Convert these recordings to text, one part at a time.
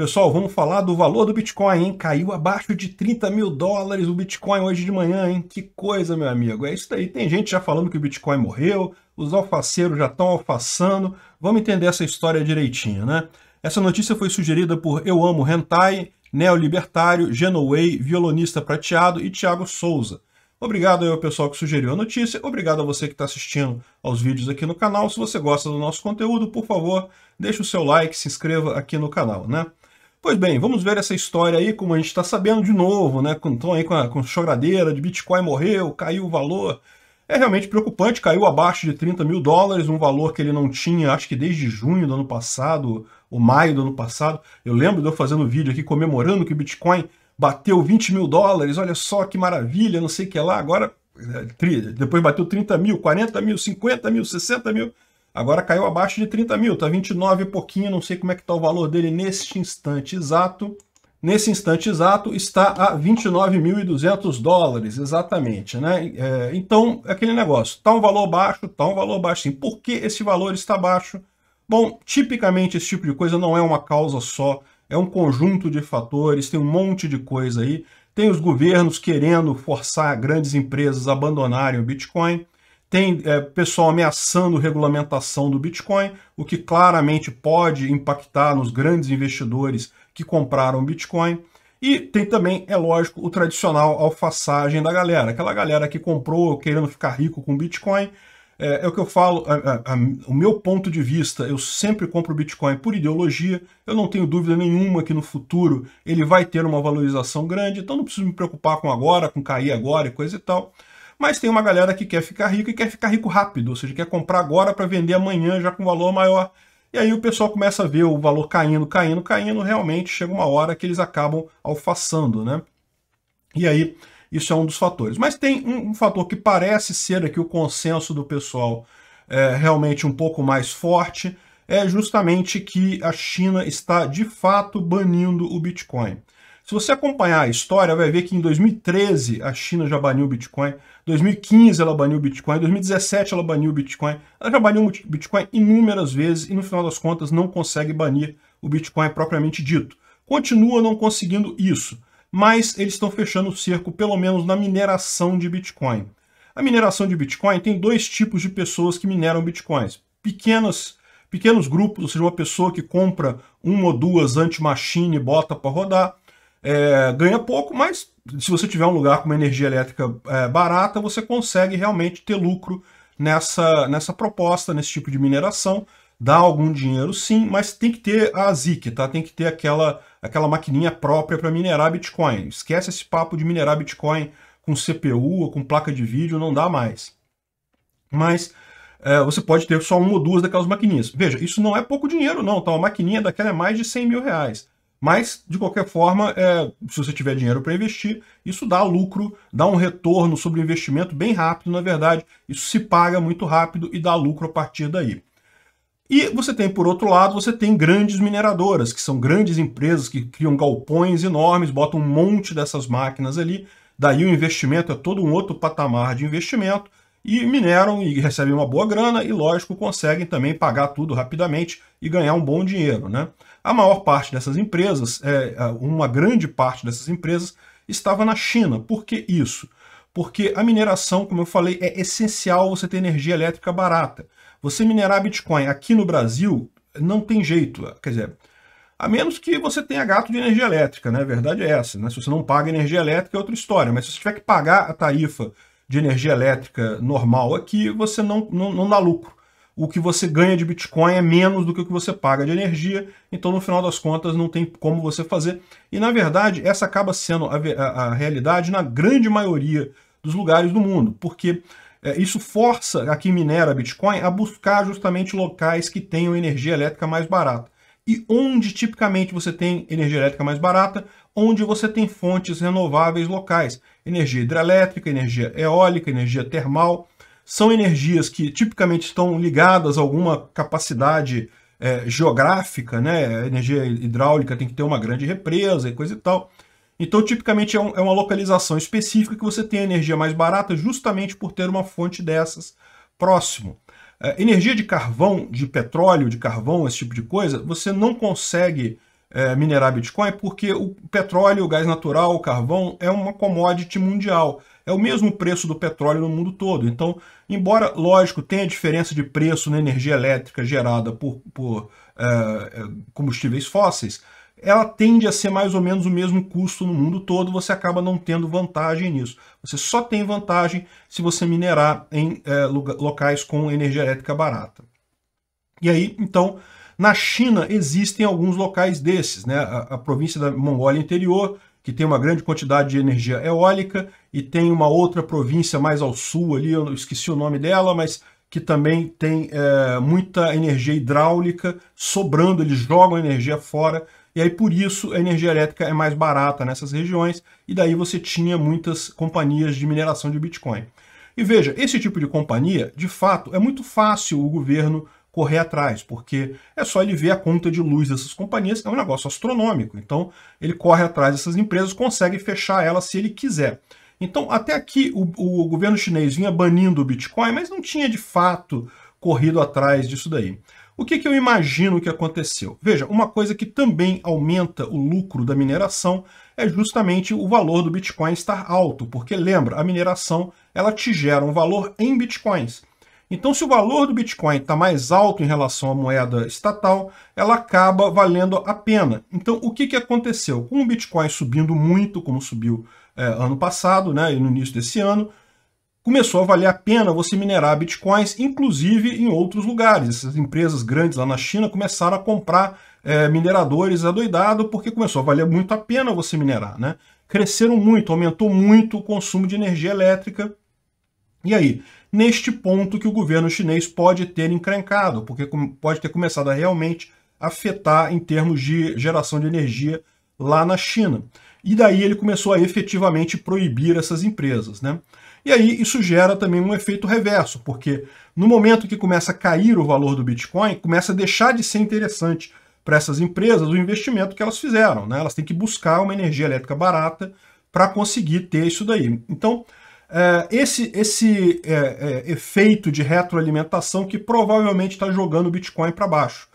Pessoal, vamos falar do valor do Bitcoin, hein? Caiu abaixo de 30 mil dólares o Bitcoin hoje de manhã, hein? Que coisa, meu amigo. É isso daí. Tem gente já falando que o Bitcoin morreu, os alfaceiros já estão alfaçando. Vamos entender essa história direitinho, né? Essa notícia foi sugerida por Eu Amo Hentai, Neolibertário, Genoway, Violonista Prateado e Thiago Souza. Obrigado ao pessoal que sugeriu a notícia, obrigado a você que está assistindo aos vídeos aqui no canal. Se você gosta do nosso conteúdo, por favor, deixe o seu like, se inscreva aqui no canal, né? Pois bem, vamos ver essa história aí, como a gente está sabendo de novo, né? Estão aí com a, com choradeira de Bitcoin morreu, caiu o valor. É realmente preocupante, caiu abaixo de 30 mil dólares, um valor que ele não tinha, acho que desde junho do ano passado, ou maio do ano passado. Eu lembro de eu fazendo um vídeo aqui comemorando que o Bitcoin bateu 20 mil dólares, olha só que maravilha, não sei o que lá, agora é, depois bateu 30 mil, 40 mil, 50 mil, 60 mil. Agora caiu abaixo de 30 mil, está 29 e pouquinho, não sei como é que está o valor dele neste instante exato. Nesse instante exato está a 29.200 dólares, exatamente, né? É, então, aquele negócio, está um valor baixo, está um valor baixo sim. Por que esse valor está baixo? Bom, tipicamente esse tipo de coisa não é uma causa só, é um conjunto de fatores, tem um monte de coisa aí. Tem os governos querendo forçar grandes empresas a abandonarem o Bitcoin, tem é, pessoal ameaçando regulamentação do Bitcoin, o que claramente pode impactar nos grandes investidores que compraram Bitcoin. E tem também, é lógico, o tradicional alfaçagem da galera, aquela galera que comprou querendo ficar rico com Bitcoin. É, é o que eu falo, a, a, a, o meu ponto de vista, eu sempre compro Bitcoin por ideologia, eu não tenho dúvida nenhuma que no futuro ele vai ter uma valorização grande, então não preciso me preocupar com agora, com cair agora e coisa e tal. Mas tem uma galera que quer ficar rico e quer ficar rico rápido, ou seja, quer comprar agora para vender amanhã já com valor maior. E aí o pessoal começa a ver o valor caindo, caindo, caindo, realmente chega uma hora que eles acabam alfaçando, né? E aí isso é um dos fatores. Mas tem um, um fator que parece ser aqui o consenso do pessoal é, realmente um pouco mais forte, é justamente que a China está de fato banindo o Bitcoin. Se você acompanhar a história, vai ver que em 2013 a China já baniu o Bitcoin, 2015 ela baniu o Bitcoin, 2017 ela baniu o Bitcoin, ela já baniu o Bitcoin inúmeras vezes e no final das contas não consegue banir o Bitcoin propriamente dito. Continua não conseguindo isso, mas eles estão fechando o cerco, pelo menos na mineração de Bitcoin. A mineração de Bitcoin tem dois tipos de pessoas que mineram Bitcoins. Pequenas pequenos grupos, ou seja, uma pessoa que compra uma ou duas anti-machine e bota para rodar, é, ganha pouco, mas se você tiver um lugar com uma energia elétrica é, barata, você consegue realmente ter lucro nessa, nessa proposta, nesse tipo de mineração. Dá algum dinheiro sim, mas tem que ter a ZIC, tá? Tem que ter aquela, aquela maquininha própria para minerar Bitcoin. Esquece esse papo de minerar Bitcoin com CPU ou com placa de vídeo, não dá mais. Mas é, você pode ter só uma ou duas daquelas maquininhas. Veja, isso não é pouco dinheiro não, tá? Uma maquininha daquela é mais de 100 mil reais. Mas, de qualquer forma, é, se você tiver dinheiro para investir, isso dá lucro, dá um retorno sobre o investimento bem rápido, na verdade. Isso se paga muito rápido e dá lucro a partir daí. E você tem, por outro lado, você tem grandes mineradoras, que são grandes empresas que criam galpões enormes, botam um monte dessas máquinas ali. Daí o investimento é todo um outro patamar de investimento. E mineram e recebem uma boa grana e, lógico, conseguem também pagar tudo rapidamente e ganhar um bom dinheiro, né? A maior parte dessas empresas, é, uma grande parte dessas empresas, estava na China. Por que isso? Porque a mineração, como eu falei, é essencial você ter energia elétrica barata. Você minerar Bitcoin aqui no Brasil não tem jeito. Quer dizer, a menos que você tenha gato de energia elétrica, né? A verdade é essa. Né? Se você não paga energia elétrica, é outra história. Mas se você tiver que pagar a tarifa de energia elétrica normal aqui, você não, não, não dá lucro o que você ganha de Bitcoin é menos do que o que você paga de energia, então no final das contas não tem como você fazer. E na verdade, essa acaba sendo a, a, realidade na grande maioria dos lugares do mundo, porque é, isso força a quem minera Bitcoin a buscar justamente locais que tenham energia elétrica mais barata. E onde tipicamente você tem energia elétrica mais barata? Onde você tem fontes renováveis locais, energia hidrelétrica, energia eólica, energia termal são energias que tipicamente estão ligadas a alguma capacidade é, geográfica, né? energia hidráulica tem que ter uma grande represa e coisa e tal. Então, tipicamente, é, um, é uma localização específica que você tem a energia mais barata justamente por ter uma fonte dessas próximo. É, energia de carvão, de petróleo, de carvão, esse tipo de coisa, você não consegue é, minerar Bitcoin, é porque o petróleo, o gás natural, o carvão é uma commodity mundial. É o mesmo preço do petróleo no mundo todo. Então, embora, lógico, tenha diferença de preço na energia elétrica gerada por, por é, é combustíveis fósseis, ela tende a ser mais ou menos o mesmo custo no mundo todo, você acaba não tendo vantagem nisso. Você só tem vantagem se você minerar em é, locais com energia elétrica barata. E aí, então, na China existem alguns locais desses, né? A, a província da Mongólia Interior, que tem uma grande quantidade de energia eólica, e tem uma outra província mais ao sul ali, eu esqueci o nome dela, mas que também tem é, muita energia hidráulica sobrando, eles jogam a energia fora, e aí por isso a energia elétrica é mais barata nessas regiões, e daí você tinha muitas companhias de mineração de Bitcoin. E veja, esse tipo de companhia, de fato, é muito fácil o governo correr atrás, porque é só ele ver a conta de luz dessas companhias, é um negócio astronômico. Então, ele corre atrás dessas empresas, consegue fechar elas se ele quiser. Então, até aqui, o, o governo chinês vinha banindo o Bitcoin, mas não tinha de fato corrido atrás disso daí. O que, que eu imagino que aconteceu? Veja, uma coisa que também aumenta o lucro da mineração é justamente o valor do Bitcoin estar alto, porque lembra, a mineração ela te gera um valor em Bitcoins. Então, se o valor do Bitcoin está mais alto em relação à moeda estatal, ela acaba valendo a pena. Então, o que, que aconteceu? Com o Bitcoin subindo muito, como subiu é, ano passado, né, e no início desse ano, começou a valer a pena você minerar bitcoins, inclusive em outros lugares. Essas empresas grandes lá na China começaram a comprar é, mineradores adoidado porque começou a valer muito a pena você minerar, né? Cresceram muito, aumentou muito o consumo de energia elétrica e aí, neste ponto que o governo chinês pode ter encrencado, porque pode ter começado a realmente afetar em termos de geração de energia lá na China. E daí ele começou a efetivamente proibir essas empresas, né? E aí isso gera também um efeito reverso, porque no momento que começa a cair o valor do Bitcoin, começa a deixar de ser interessante para essas empresas o investimento que elas fizeram, né? Elas têm que buscar uma energia elétrica barata para conseguir ter isso daí. Então, é, esse, esse é, é, efeito de retroalimentação que provavelmente está jogando o Bitcoin para baixo.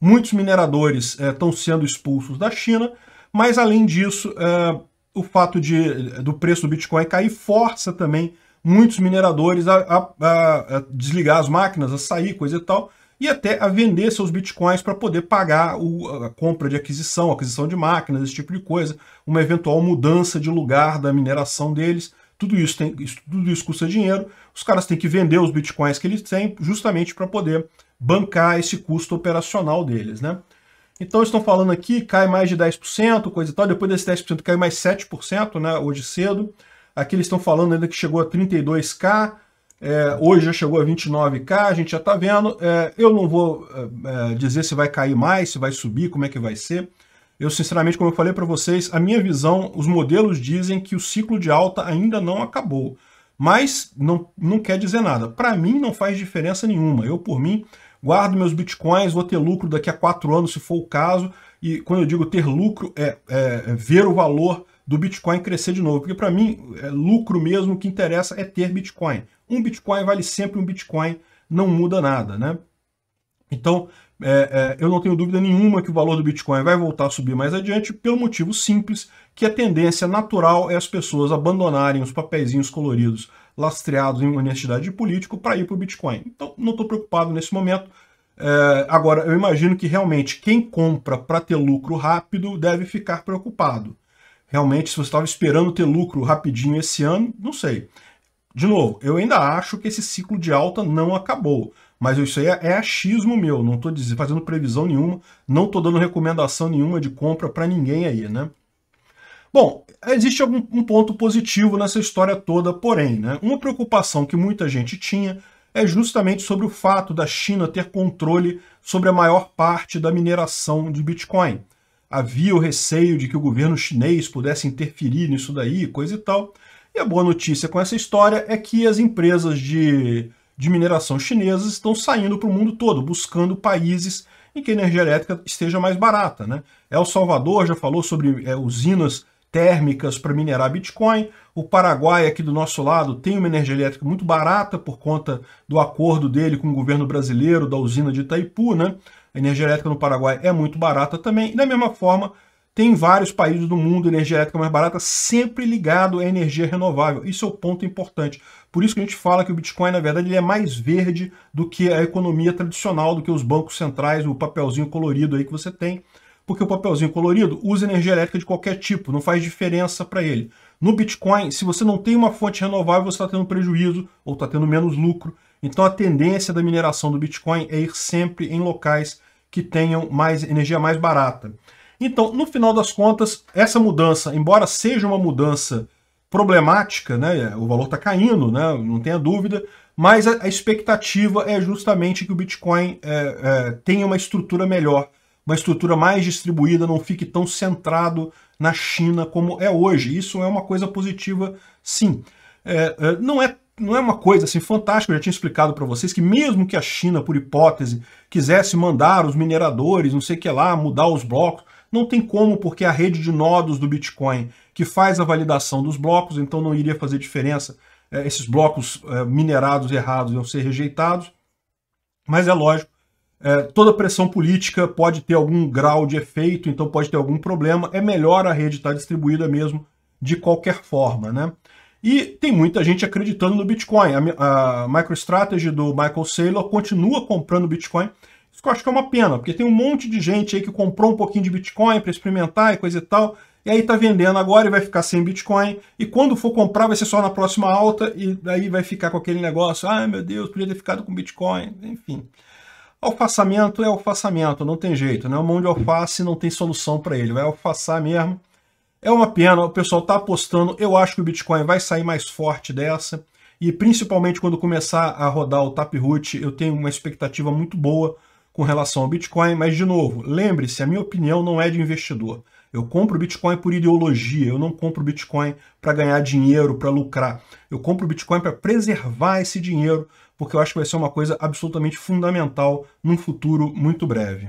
Muitos mineradores estão é, sendo expulsos da China, mas além disso, é, o fato de, do preço do Bitcoin cair força também muitos mineradores a, a, a desligar as máquinas, a sair, coisa e tal, e até a vender seus bitcoins para poder pagar o, a compra de aquisição, aquisição de máquinas, esse tipo de coisa, uma eventual mudança de lugar da mineração deles tudo isso, tem, isso, tudo isso custa dinheiro, os caras têm que vender os bitcoins que eles têm justamente para poder bancar esse custo operacional deles, né? Então estão falando aqui, cai mais de 10%, coisa e tal, depois desse 10% cai mais 7%, né, hoje cedo. Aqui eles estão falando ainda que chegou a 32k, é, hoje já chegou a 29k, a gente já está vendo. É, eu não vou é, é, dizer se vai cair mais, se vai subir, como é que vai ser. Eu, sinceramente, como eu falei para vocês, a minha visão, os modelos dizem que o ciclo de alta ainda não acabou. Mas não, não quer dizer nada. Para mim, não faz diferença nenhuma. Eu, por mim, guardo meus bitcoins, vou ter lucro daqui a quatro anos, se for o caso. E quando eu digo ter lucro, é, é, é ver o valor do Bitcoin crescer de novo. Porque para mim, é lucro mesmo, o que interessa é ter Bitcoin. Um Bitcoin vale sempre um Bitcoin, não muda nada, né? Então, é, é, eu não tenho dúvida nenhuma que o valor do Bitcoin vai voltar a subir mais adiante, pelo motivo simples que a tendência natural é as pessoas abandonarem os papeizinhos coloridos lastreados em honestidade de político para ir para o Bitcoin. Então, não estou preocupado nesse momento. É, agora, eu imagino que realmente quem compra para ter lucro rápido deve ficar preocupado. Realmente, se você estava esperando ter lucro rapidinho esse ano, não sei. De novo, eu ainda acho que esse ciclo de alta não acabou. Mas isso aí é, é achismo meu, não estou fazendo previsão nenhuma, não estou dando recomendação nenhuma de compra para ninguém aí, né? Bom, existe algum, um ponto positivo nessa história toda, porém, né? Uma preocupação que muita gente tinha é justamente sobre o fato da China ter controle sobre a maior parte da mineração de Bitcoin. Havia o receio de que o governo chinês pudesse interferir nisso daí, coisa e tal. E a boa notícia com essa história é que as empresas de de mineração chinesas estão saindo para o mundo todo, buscando países em que a energia elétrica esteja mais barata. Né? El Salvador já falou sobre é, usinas térmicas para minerar Bitcoin. O Paraguai, aqui do nosso lado, tem uma energia elétrica muito barata por conta do acordo dele com o governo brasileiro da usina de Itaipu. Né? A energia elétrica no Paraguai é muito barata também. E da mesma forma, tem vários países do mundo energia elétrica mais barata, sempre ligado à energia renovável. Isso é o ponto importante. Por isso que a gente fala que o Bitcoin, na verdade, ele é mais verde do que a economia tradicional, do que os bancos centrais, o papelzinho colorido aí que você tem. Porque o papelzinho colorido usa energia elétrica de qualquer tipo, não faz diferença para ele. No Bitcoin, se você não tem uma fonte renovável, você está tendo prejuízo ou está tendo menos lucro. Então a tendência da mineração do Bitcoin é ir sempre em locais que tenham mais energia mais barata. Então, no final das contas, essa mudança, embora seja uma mudança problemática, né, é, o valor está caindo, né, não tenha dúvida, mas a, expectativa é justamente que o Bitcoin é, é, tenha uma estrutura melhor, uma estrutura mais distribuída, não fique tão centrado na China como é hoje. Isso é uma coisa positiva, sim. É, é não é não é uma coisa assim fantástica, eu já tinha explicado para vocês que mesmo que a China, por hipótese, quisesse mandar os mineradores, não sei o que lá, mudar os blocos, não tem como, porque a rede de nodos do Bitcoin que faz a validação dos blocos, então não iria fazer diferença. É, esses blocos é, minerados errados iam ser rejeitados. Mas é lógico, é, toda pressão política pode ter algum grau de efeito, então pode ter algum problema. É melhor a rede estar distribuída mesmo de qualquer forma, né? E tem muita gente acreditando no Bitcoin. A, a MicroStrategy do Michael Saylor continua comprando Bitcoin isso que eu acho que é uma pena, porque tem um monte de gente aí que comprou um pouquinho de Bitcoin para experimentar e coisa e tal, e aí tá vendendo agora e vai ficar sem Bitcoin, e quando for comprar vai ser só na próxima alta, e aí vai ficar com aquele negócio, ai ah, meu Deus, podia ter ficado com Bitcoin, enfim. Alfaçamento é alfaçamento, não tem jeito, né? O mão de alface não tem solução para ele, vai alfaçar mesmo. É uma pena, o pessoal tá apostando, eu acho que o Bitcoin vai sair mais forte dessa, e principalmente quando começar a rodar o Taproot, eu tenho uma expectativa muito boa com relação ao Bitcoin, mas de novo, lembre-se, a minha opinião não é de investidor. Eu compro Bitcoin por ideologia, eu não compro Bitcoin para ganhar dinheiro, para lucrar. Eu compro Bitcoin para preservar esse dinheiro, porque eu acho que vai ser uma coisa absolutamente fundamental num futuro muito breve.